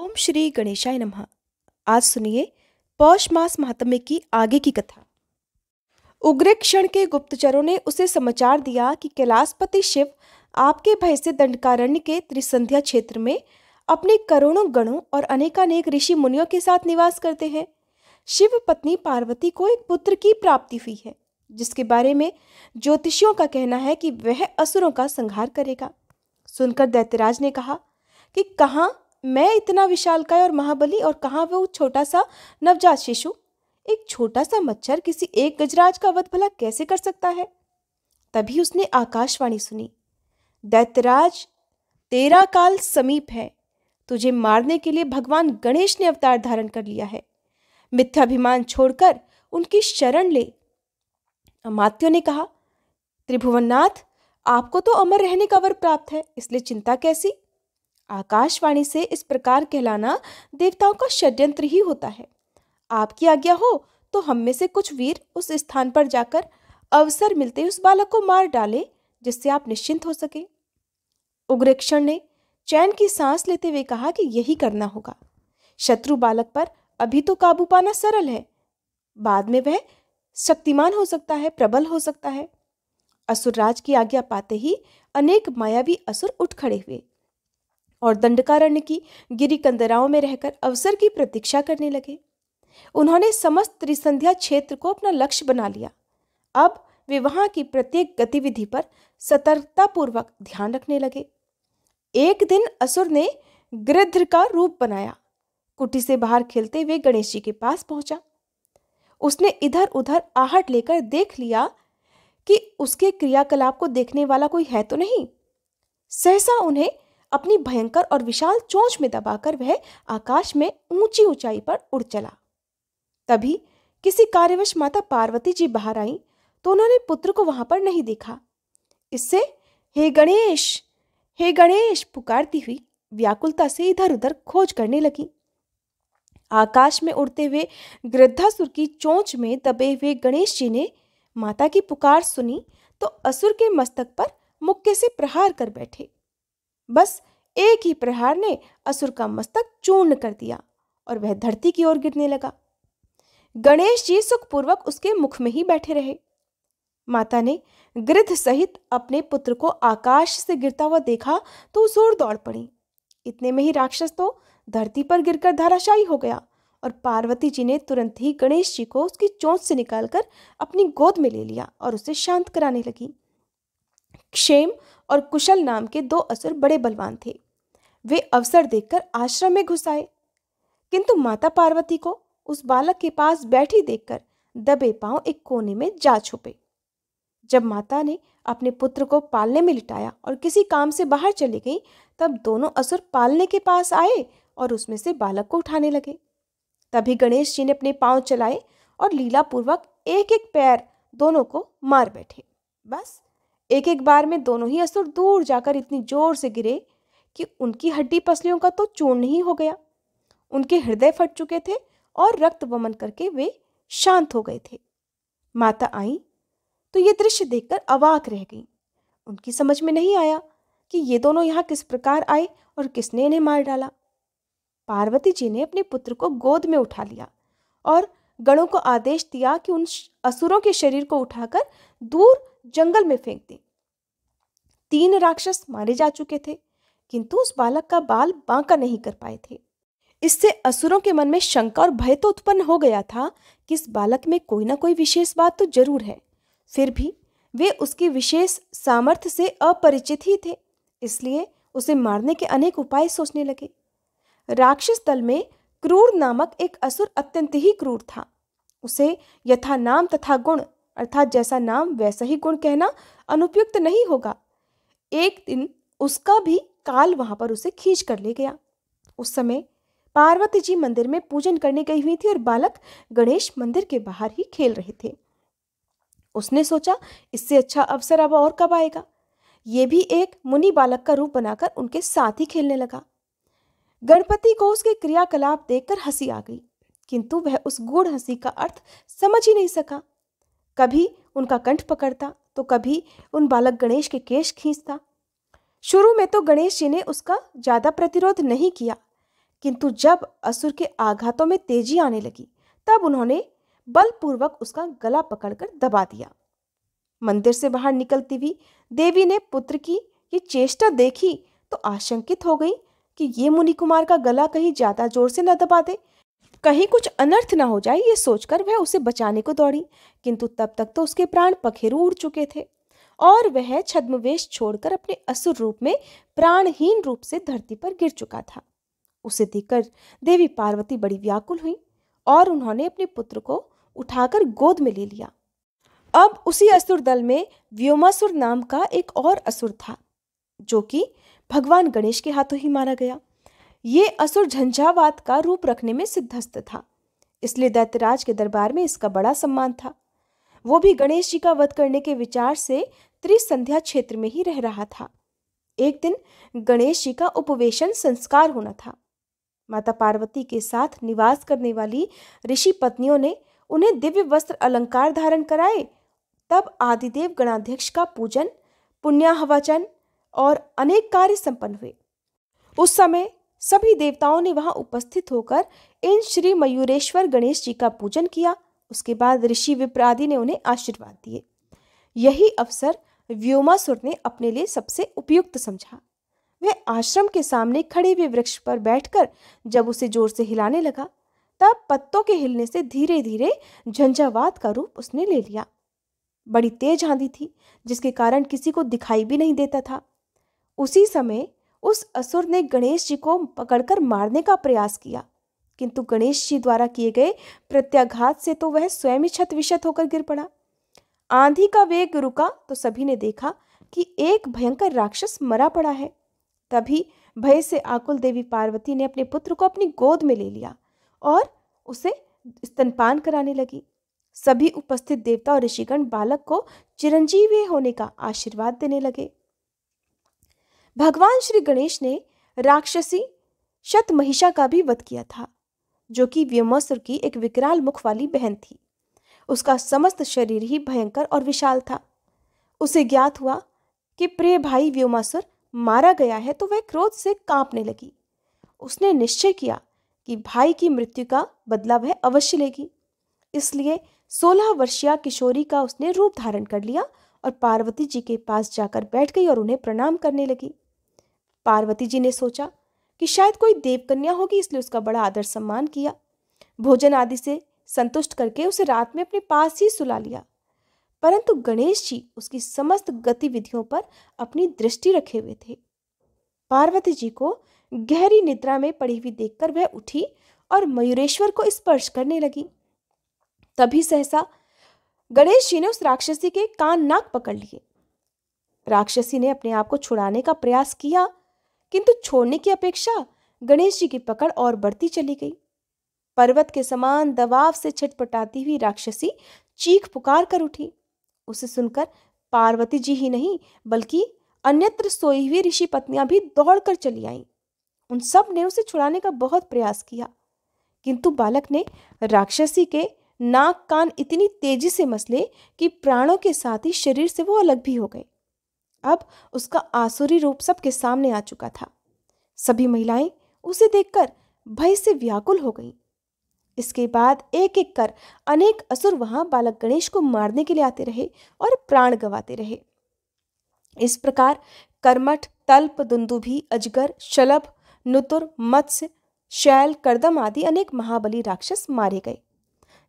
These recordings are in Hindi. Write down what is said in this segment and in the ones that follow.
ओम श्री गणेशाय नमः आज सुनिए पौष मास महात्म्य की आगे की कथा उग्र क्षण के गुप्तचरों ने उसे समाचार दिया कि कैलाशपति शिव आपके भय से दंडकारण्य के त्रिसंध्या क्षेत्र में अपने करोड़ों गणों और अनेकानेक ऋषि मुनियों के साथ निवास करते हैं शिव पत्नी पार्वती को एक पुत्र की प्राप्ति हुई है जिसके बारे में ज्योतिषियों का कहना है कि वह असुरों का संहार करेगा सुनकर दैत्यराज ने कहा कि कहाँ मैं इतना विशालकाय और महाबली और कहाँ वो छोटा सा नवजात शिशु एक छोटा सा मच्छर किसी एक गजराज का वध भला कैसे कर सकता है तभी उसने आकाशवाणी सुनी दैत्यराज तेरा काल समीप है तुझे मारने के लिए भगवान गणेश ने अवतार धारण कर लिया है मिथ्याभिमान छोड़कर उनकी शरण ले अमात्यो ने कहा त्रिभुवननाथ आपको तो अमर रहने का वर प्राप्त है इसलिए चिंता कैसी आकाशवाणी से इस प्रकार कहलाना देवताओं का षड्यंत्र ही होता है आपकी आज्ञा हो तो हम में से कुछ वीर उस स्थान पर जाकर अवसर मिलते उस बालक को मार डाले जिससे आप निश्चिंत हो सके उग्रेक्षण ने चैन की सांस लेते हुए कहा कि यही करना होगा शत्रु बालक पर अभी तो काबू पाना सरल है बाद में वह शक्तिमान हो सकता है प्रबल हो सकता है असुरराज की आज्ञा पाते ही अनेक मायावी असुर उठ खड़े हुए और दंडकारण्य की गिरी कंदराओं में रहकर अवसर की प्रतीक्षा करने लगे उन्होंने समस्त त्रिसंध्या क्षेत्र को अपना लक्ष्य बना लिया अब वे वहाँ की प्रत्येक गतिविधि पर सतर्कतापूर्वक ध्यान रखने लगे एक दिन असुर ने गृध्र का रूप बनाया कुटी से बाहर खेलते हुए गणेश जी के पास पहुंचा उसने इधर उधर आहट लेकर देख लिया कि उसके क्रियाकलाप को देखने वाला कोई है तो नहीं सहसा उन्हें अपनी भयंकर और विशाल चोंच में दबाकर वह आकाश में ऊंची ऊंचाई पर उड़ चला तभी किसी कार्यवश माता पार्वती जी बाहर आईं तो उन्होंने पुत्र को वहां पर नहीं देखा इससे हे गणेश हे गणेश पुकारती हुई व्याकुलता से इधर उधर खोज करने लगी आकाश में उड़ते हुए गृद्धासुर की चोंच में दबे हुए गणेश जी ने माता की पुकार सुनी तो असुर के मस्तक पर मुक्के से प्रहार कर बैठे बस एक ही प्रहार ने असुर का मस्तक चूर्ण कर दिया और वह धरती की ओर गिरने लगा गणेश जी सुखपूर्वक उसके मुख में ही बैठे रहे माता ने गृध सहित अपने पुत्र को आकाश से गिरता हुआ देखा तो ओर दौड़ पड़ी इतने में ही राक्षस तो धरती पर गिरकर धाराशायी हो गया और पार्वती जी ने तुरंत ही गणेश जी को उसकी चोंच से निकालकर अपनी गोद में ले लिया और उसे शांत कराने लगी क्षेम और कुशल नाम के दो असुर बड़े बलवान थे वे अवसर देखकर आश्रम में घुस आए किंतु माता पार्वती को उस बालक के पास बैठी देखकर दबे पांव एक कोने में जा छुपे जब माता ने अपने पुत्र को पालने में लिटाया और किसी काम से बाहर चली गई तब दोनों असुर पालने के पास आए और उसमें से बालक को उठाने लगे तभी गणेश जी ने अपने पांव चलाए और लीला पूर्वक एक एक पैर दोनों को मार बैठे बस एक एक बार में दोनों ही असुर दूर जाकर इतनी जोर से गिरे कि उनकी हड्डी पसलियों का तो चूर्ण ही हो गया उनके हृदय फट चुके थे और रक्त वमन करके वे शांत हो गए थे माता आई तो ये दृश्य देखकर अवाक रह गई उनकी समझ में नहीं आया कि ये दोनों यहाँ किस प्रकार आए और किसने इन्हें मार डाला पार्वती जी ने अपने पुत्र को गोद में उठा लिया और गणों को आदेश दिया कि उन असुरों के शरीर को उठाकर दूर जंगल में फेंक दी तीन राक्षस मारे जा चुके थे किंतु उस बालक का बाल बांका नहीं कर पाए थे इससे असुरों के मन में शंका और भय तो उत्पन्न हो गया था कि इस बालक में कोई ना कोई विशेष बात तो जरूर है फिर भी वे उसकी विशेष सामर्थ्य से अपरिचित ही थे इसलिए उसे मारने के अनेक उपाय सोचने लगे राक्षस दल में क्रूर नामक एक असुर अत्यंत ही क्रूर था उसे यथा नाम तथा गुण अर्थात जैसा नाम वैसा ही गुण कहना अनुपयुक्त नहीं होगा एक दिन उसका भी काल वहां पर उसे खींच कर ले गया उस समय पार्वती जी मंदिर में पूजन करने गई हुई थी और बालक गणेश मंदिर के बाहर ही खेल रहे थे उसने सोचा इससे अच्छा अवसर अब और कब आएगा ये भी एक मुनि बालक का रूप बनाकर उनके साथ ही खेलने लगा गणपति को उसके क्रियाकलाप देखकर हंसी आ गई किंतु वह उस गुड़ हंसी का अर्थ समझ ही नहीं सका कभी उनका कंठ पकड़ता तो कभी उन बालक गणेश के केश खींचता शुरू में तो गणेश जी ने उसका ज़्यादा प्रतिरोध नहीं किया किंतु जब असुर के आघातों में तेजी आने लगी तब उन्होंने बलपूर्वक उसका गला पकड़कर दबा दिया मंदिर से बाहर निकलती हुई देवी ने पुत्र की ये चेष्टा देखी तो आशंकित हो गई कि ये मुनि कुमार का गला कहीं ज़्यादा जोर से न दबा दे कहीं कुछ अनर्थ ना हो जाए ये सोचकर वह उसे बचाने को दौड़ी किंतु तब तक तो उसके प्राण पखेरू उड़ चुके थे और वह छद्मवेश छोड़कर अपने असुर रूप में प्राणहीन रूप से धरती पर गिर चुका था उसे देखकर देवी पार्वती बड़ी व्याकुल हुई और उन्होंने अपने पुत्र को उठाकर गोद में ले लिया अब उसी असुर दल में व्योमासुर नाम का एक और असुर था जो कि भगवान गणेश के हाथों ही मारा गया ये असुर झंझावात का रूप रखने में सिद्धस्त था इसलिए दैत्यराज के दरबार में इसका बड़ा सम्मान था वो भी गणेश जी का वध करने के विचार से त्रिसंध्या क्षेत्र में ही रह रहा था एक दिन गणेश जी का उपवेशन संस्कार होना था माता पार्वती के साथ निवास करने वाली ऋषि पत्नियों ने उन्हें दिव्य वस्त्र अलंकार धारण कराए तब आदिदेव गणाध्यक्ष का पूजन पुण्याहवाचन और अनेक कार्य संपन्न हुए उस समय सभी देवताओं ने वहां उपस्थित होकर इन श्री मयूरेश्वर गणेश जी का पूजन किया उसके बाद ऋषि विप्रादि ने उन्हें आशीर्वाद दिए यही अवसर व्योमासुर ने अपने लिए सबसे उपयुक्त समझा वह आश्रम के सामने खड़े हुए वृक्ष पर बैठकर जब उसे जोर से हिलाने लगा तब पत्तों के हिलने से धीरे धीरे झंझावात का रूप उसने ले लिया बड़ी तेज आंधी थी जिसके कारण किसी को दिखाई भी नहीं देता था उसी समय उस असुर ने गणेश जी को पकड़कर मारने का प्रयास किया किंतु गणेश जी द्वारा किए गए प्रत्याघात से तो वह स्वयं ही छत विषत होकर गिर पड़ा आंधी का वेग रुका तो सभी ने देखा कि एक भयंकर राक्षस मरा पड़ा है तभी भय से आकुल देवी पार्वती ने अपने पुत्र को अपनी गोद में ले लिया और उसे स्तनपान कराने लगी सभी उपस्थित देवता और ऋषिगण बालक को चिरंजीवी होने का आशीर्वाद देने लगे भगवान श्री गणेश ने राक्षसी शत महिषा का भी वध किया था जो कि व्योमासुर की एक विकराल मुख वाली बहन थी उसका समस्त शरीर ही भयंकर और विशाल था उसे ज्ञात हुआ कि प्रिय भाई व्योमासुर मारा गया है तो वह क्रोध से कांपने लगी उसने निश्चय किया कि भाई की मृत्यु का बदला वह अवश्य लेगी इसलिए सोलह वर्षीय किशोरी का उसने रूप धारण कर लिया और पार्वती जी के पास जाकर बैठ गई और उन्हें प्रणाम करने लगी पार्वती जी ने सोचा कि शायद कोई देवकन्या होगी इसलिए उसका बड़ा आदर सम्मान किया भोजन आदि से संतुष्ट करके उसे रात में अपने पास ही सुला लिया परंतु गणेश जी उसकी समस्त गतिविधियों पर अपनी दृष्टि रखे हुए थे पार्वती जी को गहरी निद्रा में पड़ी हुई देखकर वह उठी और मयूरेश्वर को स्पर्श करने लगी तभी सहसा गणेश जी ने उस राक्षसी के कान नाक पकड़ लिए राक्षसी ने अपने आप को छुड़ाने का प्रयास किया किंतु छोड़ने की अपेक्षा गणेश जी की पकड़ और बढ़ती चली गई पर्वत के समान दबाव से छटपटाती हुई राक्षसी चीख पुकार कर उठी उसे सुनकर पार्वती जी ही नहीं बल्कि अन्यत्र सोई हुई ऋषि पत्नियां भी दौड़ कर चली आई उन सब ने उसे छुड़ाने का बहुत प्रयास किया किंतु बालक ने राक्षसी के नाक कान इतनी तेजी से मसले कि प्राणों के साथ ही शरीर से वो अलग भी हो गए अब उसका आसुरी रूप सबके सामने आ चुका था सभी महिलाएं उसे देखकर भय से व्याकुल हो गईं इसके बाद एक एक कर अनेक असुर वहां बालक गणेश को मारने के लिए आते रहे और प्राण गवाते रहे इस प्रकार कर्मठ तल्प दुंदुभी अजगर शलभ नुतुर मत्स्य शैल करदम आदि अनेक महाबली राक्षस मारे गए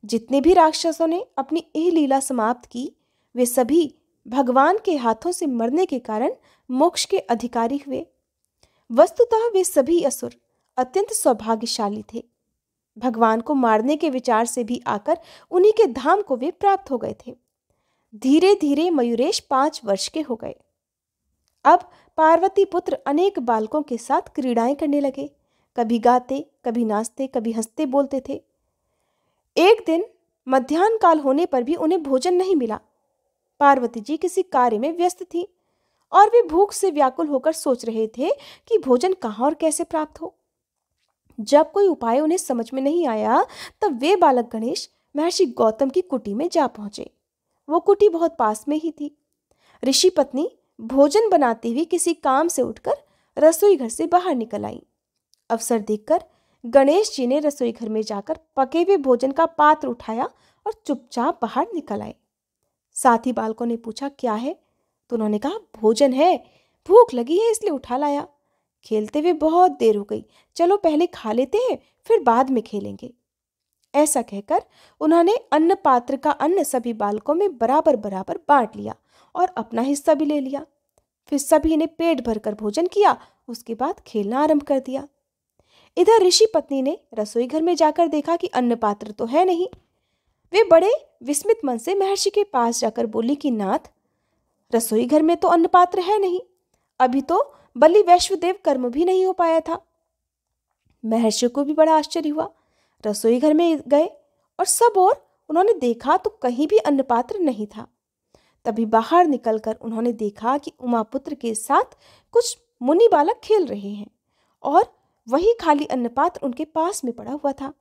जितने भी राक्षसों ने अपनी यह लीला समाप्त की वे सभी भगवान के हाथों से मरने के कारण मोक्ष के अधिकारी हुए वस्तुतः वे सभी असुर अत्यंत सौभाग्यशाली थे भगवान को मारने के विचार से भी आकर उन्हीं के धाम को वे प्राप्त हो गए थे धीरे धीरे मयूरेश पांच वर्ष के हो गए अब पार्वती पुत्र अनेक बालकों के साथ क्रीड़ाएं करने लगे कभी गाते कभी नाचते कभी हंसते बोलते थे एक दिन मध्यान्ह काल होने पर भी उन्हें भोजन नहीं मिला पार्वती जी किसी कार्य में व्यस्त थी और वे भूख से व्याकुल होकर सोच रहे थे कि भोजन कहाँ और कैसे प्राप्त हो जब कोई उपाय उन्हें समझ में नहीं आया तब वे बालक गणेश महर्षि गौतम की कुटी में जा पहुंचे वो कुटी बहुत पास में ही थी ऋषि पत्नी भोजन बनाती हुई किसी काम से उठकर रसोई घर से बाहर निकल आई अवसर देखकर गणेश जी ने रसोई घर में जाकर पके हुए भोजन का पात्र उठाया और चुपचाप बाहर निकल आए साथ ही बालकों ने पूछा क्या है तो उन्होंने कहा भोजन है भूख लगी है इसलिए उठा लाया खेलते हुए बहुत देर हो गई चलो पहले खा लेते हैं फिर बाद में खेलेंगे ऐसा कहकर उन्होंने अन्न पात्र का अन्न सभी बालकों में बराबर बराबर बांट लिया और अपना हिस्सा भी ले लिया फिर सभी ने पेट भरकर भोजन किया उसके बाद खेलना आरंभ कर दिया इधर ऋषि पत्नी ने रसोई घर में जाकर देखा कि अन्न पात्र तो है नहीं वे बड़े विस्मित मन से महर्षि के पास जाकर बोली कि नाथ रसोई घर में तो अन्न पात्र है नहीं अभी तो बलि वैश्वदेव कर्म भी नहीं हो पाया था महर्षि को भी बड़ा आश्चर्य हुआ रसोई घर में गए और सब और उन्होंने देखा तो कहीं भी अन्न पात्र नहीं था तभी बाहर निकलकर उन्होंने देखा कि उमापुत्र के साथ कुछ मुनि बालक खेल रहे हैं और वही खाली अन्नपात्र उनके पास में पड़ा हुआ था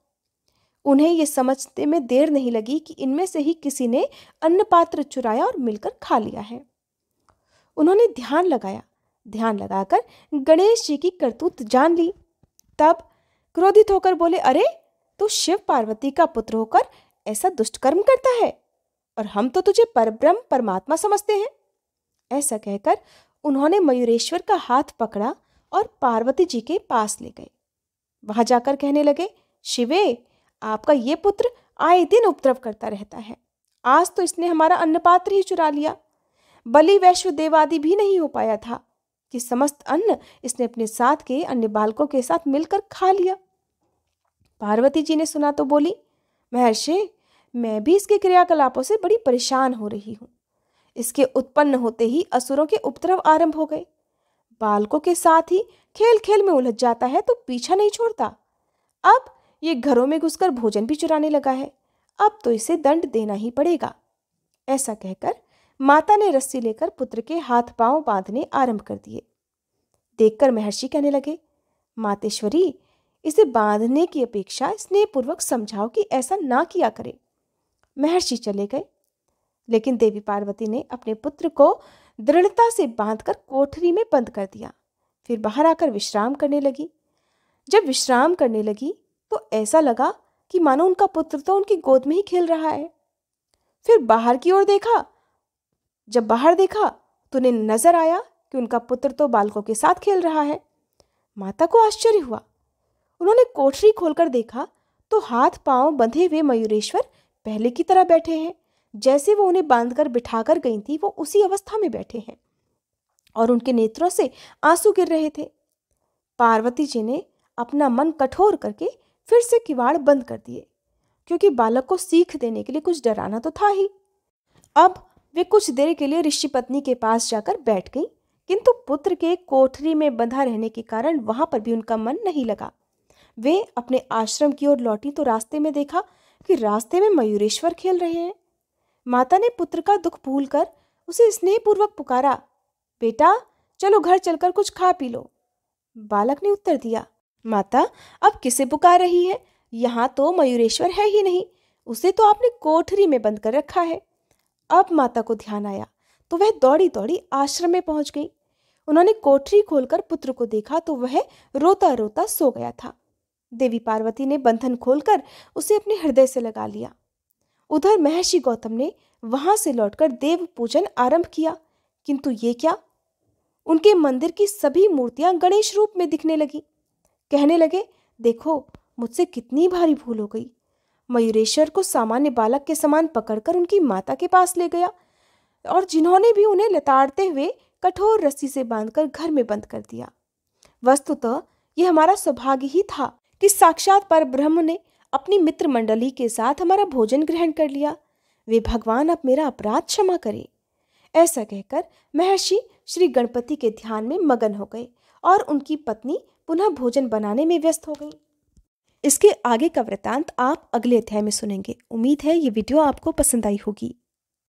उन्हें यह समझते में देर नहीं लगी कि इनमें से ही किसी ने अन्नपात्र चुराया और मिलकर खा लिया है उन्होंने ध्यान लगाया ध्यान लगाकर गणेश जी की करतूत जान ली तब क्रोधित होकर बोले अरे तू शिव पार्वती का पुत्र होकर ऐसा दुष्टकर्म करता है और हम तो तुझे परब्रह्म परमात्मा समझते हैं ऐसा कहकर उन्होंने मयूरेश्वर का हाथ पकड़ा और पार्वती जी के पास ले गए वहां जाकर कहने लगे शिवे आपका ये पुत्र आए दिन उपद्रव करता रहता है आज तो इसने हमारा अन्नपात्र ही चुरा लिया बलि वैश्व देवादि भी नहीं हो पाया था कि समस्त अन्न इसने अपने साथ के अन्य बालकों के साथ मिलकर खा लिया पार्वती जी ने सुना तो बोली महर्षि मैं भी इसके क्रियाकलापों से बड़ी परेशान हो रही हूँ इसके उत्पन्न होते ही असुरों के उपद्रव आरंभ हो गए बालकों के साथ ही खेल खेल में उलझ जाता है तो पीछा नहीं छोड़ता अब ये घरों में घुसकर भोजन भी चुराने लगा है अब तो इसे दंड देना ही पड़ेगा ऐसा कहकर माता ने रस्सी लेकर पुत्र के हाथ पांव बांधने आरंभ कर दिए देखकर महर्षि कहने लगे मातेश्वरी इसे बांधने की अपेक्षा स्नेहपूर्वक समझाओ कि ऐसा ना किया करे महर्षि चले गए लेकिन देवी पार्वती ने अपने पुत्र को दृढ़ता से बांधकर कोठरी में बंद कर दिया फिर बाहर आकर विश्राम करने लगी जब विश्राम करने लगी तो ऐसा लगा कि मानो उनका पुत्र तो उनकी गोद में ही खेल रहा है फिर बाहर की ओर देखा जब बाहर देखा तो उन्हें नजर आया कि उनका पुत्र तो बालकों के साथ खेल रहा है माता को आश्चर्य हुआ उन्होंने कोठरी खोलकर देखा तो हाथ पांव बंधे हुए मयूरेश्वर पहले की तरह बैठे हैं जैसे वो उन्हें बांधकर बिठाकर गई थी वो उसी अवस्था में बैठे हैं और उनके नेत्रों से आंसू गिर रहे थे पार्वती जी ने अपना मन कठोर करके फिर से किवाड़ बंद कर दिए क्योंकि बालक को सीख देने के लिए कुछ डराना तो था ही अब वे कुछ देर के लिए ऋषि पत्नी के पास जाकर बैठ गई किंतु पुत्र के कोठरी में बंधा रहने के कारण वहां पर भी उनका मन नहीं लगा वे अपने आश्रम की ओर लौटी तो रास्ते में देखा कि रास्ते में मयूरेश्वर खेल रहे हैं माता ने पुत्र का दुख भूल कर उसे स्नेहपूर्वक पुकारा बेटा चलो घर चलकर कुछ खा पी लो बालक ने उत्तर दिया माता अब किसे पुकार रही है यहाँ तो मयूरेश्वर है ही नहीं उसे तो आपने कोठरी में बंद कर रखा है अब माता को ध्यान आया तो वह दौड़ी दौड़ी आश्रम में पहुंच गई उन्होंने कोठरी खोलकर पुत्र को देखा तो वह रोता रोता सो गया था देवी पार्वती ने बंधन खोलकर उसे अपने हृदय से लगा लिया उधर महर्षि गौतम ने वहां से लौटकर देव पूजन आरंभ किया किंतु ये क्या उनके मंदिर की सभी मूर्तियां गणेश रूप में दिखने लगी कहने लगे देखो मुझसे कितनी भारी भूल हो गई मयूरेश्वर को सामान्य बालक के समान पकड़कर उनकी माता के पास ले गया और जिन्होंने भी उन्हें लताड़ते हुए कठोर रस्सी से बांधकर घर में बंद कर दिया वस्तुतः तो यह हमारा सौभाग्य ही था कि साक्षात पर ब्रह्म ने अपनी मित्र मंडली के साथ हमारा भोजन ग्रहण कर लिया वे भगवान अब मेरा अपराध क्षमा करें ऐसा कहकर महर्षि श्री गणपति के ध्यान में मगन हो गए और उनकी पत्नी पुनः भोजन बनाने में व्यस्त हो गई इसके आगे का वृत्तांत आप अगले अध्याय में सुनेंगे उम्मीद है ये वीडियो आपको पसंद आई होगी